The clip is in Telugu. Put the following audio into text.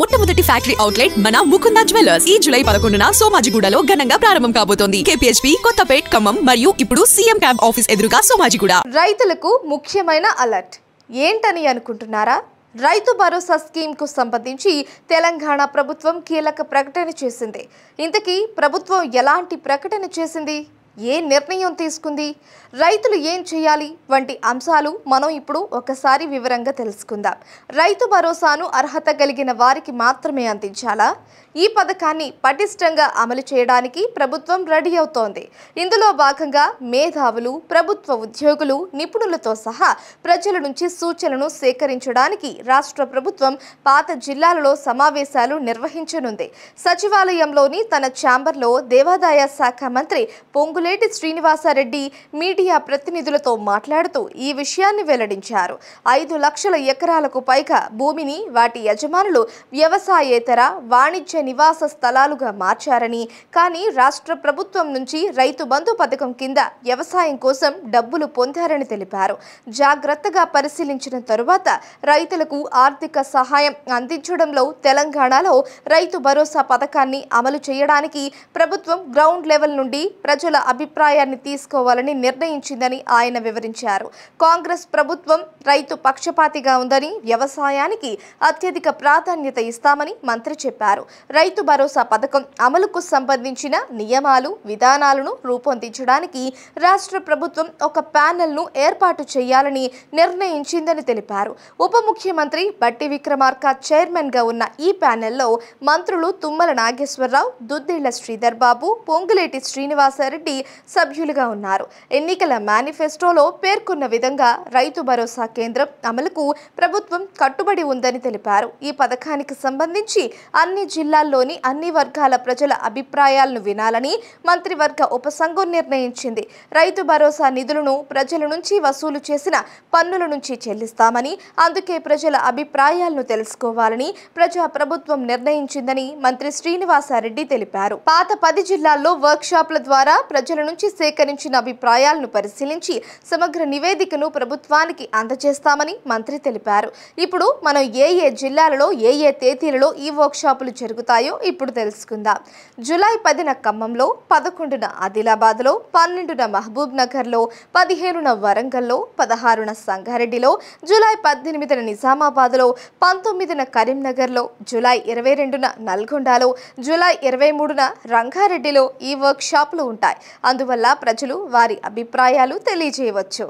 మొట్టమొదటి ఫ్యాక్టరీ అవుట్లెట్ మన ముకుంద జ్యువెలర్స్ ఈ జూలై పదకొండున సోమాజిగూడలో ఘనంగా ప్రారంభం కాబోతోంది కేపీహెచ్పీ కొత్తపేట్ ఖమ్మం మరియు ఇప్పుడు సీఎం క్యాంప్ ఆఫీస్ ఎదురుగా సోమాజిగూడ రైతులకు ముఖ్యమైన అలర్ట్ ఏంటని అనుకుంటున్నారా రైతు భరోసా కు సంబంధించి తెలంగాణ ప్రభుత్వం కీలక ప్రకటన చేసింది ఇంతకీ ప్రభుత్వం ఎలాంటి ప్రకటన చేసింది ఏ నిర్ణయం తీసుకుంది రైతులు ఏం చేయాలి వంటి అంశాలు మనం ఇప్పుడు ఒకసారి వివరంగా తెలుసుకుందాం రైతు భరోసాను అర్హత కలిగిన వారికి మాత్రమే అందించాలా ఈ పథకాన్ని పటిష్టంగా అమలు చేయడానికి ప్రభుత్వం రెడీ అవుతోంది ఇందులో భాగంగా మేధావులు ప్రభుత్వ ఉద్యోగులు నిపుణులతో సహా ప్రజల నుంచి సూచనలను సేకరించడానికి రాష్ట్ర ప్రభుత్వం పాత జిల్లాలలో సమావేశాలు నిర్వహించనుంది సచివాలయంలోని తన ఛాంబర్లో దేవాదాయ శాఖ మంత్రి పొంగులు పోలేటి శ్రీనివాసరెడ్డి మీడియా ప్రతినిధులతో మాట్లాడుతూ ఈ విషయాన్ని వెల్లడించారు ఐదు లక్షల ఎకరాలకు పైగా భూమిని వాటి యజమానులు వ్యవసాయేతర వాణిజ్య నివాస స్థలాలుగా మార్చారని కానీ రాష్ట్ర ప్రభుత్వం నుంచి రైతు బంధు పథకం కింద వ్యవసాయం కోసం డబ్బులు పొందారని తెలిపారు జాగ్రత్తగా పరిశీలించిన తరువాత రైతులకు ఆర్థిక సహాయం అందించడంలో తెలంగాణలో రైతు భరోసా పథకాన్ని అమలు చేయడానికి ప్రభుత్వం గ్రౌండ్ లెవెల్ నుండి ప్రజల అభిప్రాయాన్ని తీసుకోవాలని నిర్ణయించిందని ఆయన వివరించారు కాంగ్రెస్ ప్రభుత్వం రైతు పక్షపాతిగా ఉందని వ్యవసాయానికి అత్యధిక ప్రాధాన్యత ఇస్తామని మంత్రి చెప్పారు రైతు భరోసా పథకం అమలుకు సంబంధించిన నియమాలు విధానాలను రూపొందించడానికి రాష్ట్ర ప్రభుత్వం ఒక ప్యానెల్ను ఏర్పాటు చేయాలని నిర్ణయించిందని తెలిపారు ఉప ముఖ్యమంత్రి బట్టి విక్రమార్క చైర్మన్గా ఉన్న ఈ ప్యానెల్లో మంత్రులు తుమ్మల నాగేశ్వరరావు దుద్దిళ్ల శ్రీధర్ బాబు పొంగులేటి శ్రీనివాసరెడ్డి సభ్యులుగా ఉన్నారు ఎన్నికల మేనిఫెస్టోలో పేర్కొన్న విధంగా రైతు భరోసా కేంద్రం అమలుకు ప్రభుత్వం కట్టుబడి ఉందని తెలిపారు ఈ పథకానికి సంబంధించి అన్ని జిల్లాల్లోని అన్ని వర్గాల ప్రజల అభిప్రాయాలను వినాలని మంత్రివర్గ ఉపసంఘం నిర్ణయించింది రైతు భరోసా నిధులను ప్రజల నుంచి వసూలు చేసిన పన్నుల నుంచి చెల్లిస్తామని అందుకే ప్రజల అభిప్రాయాలను తెలుసుకోవాలని ప్రజా ప్రభుత్వం నిర్ణయించిందని మంత్రి శ్రీనివాసారెడ్డి తెలిపారు పాత పది జిల్లాల్లో వర్క్ షాప్ల ద్వారా ప్రజల ప్రజల నుంచి సేకరించిన అభిప్రాయాలను పరిశీలించి సమగ్ర నివేదికను ప్రభుత్వానికి అందజేస్తామని మంత్రి తెలిపారు ఇప్పుడు మనం ఏ ఏ జిల్లాలలో ఏ ఏ తేదీలలో ఈ వర్క్షాపులు జరుగుతాయో ఇప్పుడు తెలుసుకుందాం జులై పదిన ఖమ్మంలో పదకొండున ఆదిలాబాద్లో పన్నెండున మహబూబ్ నగర్లో పదిహేనున వరంగల్లో పదహారున సంగారెడ్డిలో జులై పద్దెనిమిదిన నిజామాబాద్లో పంతొమ్మిదిన కరీంనగర్లో జులై ఇరవై రెండున నల్గొండలో జులై ఇరవై మూడున రంగారెడ్డిలో ఈ వర్క్షాపులు ఉంటాయి అందువల్ల ప్రజలు వారి అభిప్రాయాలు తెలియజేయవచ్చు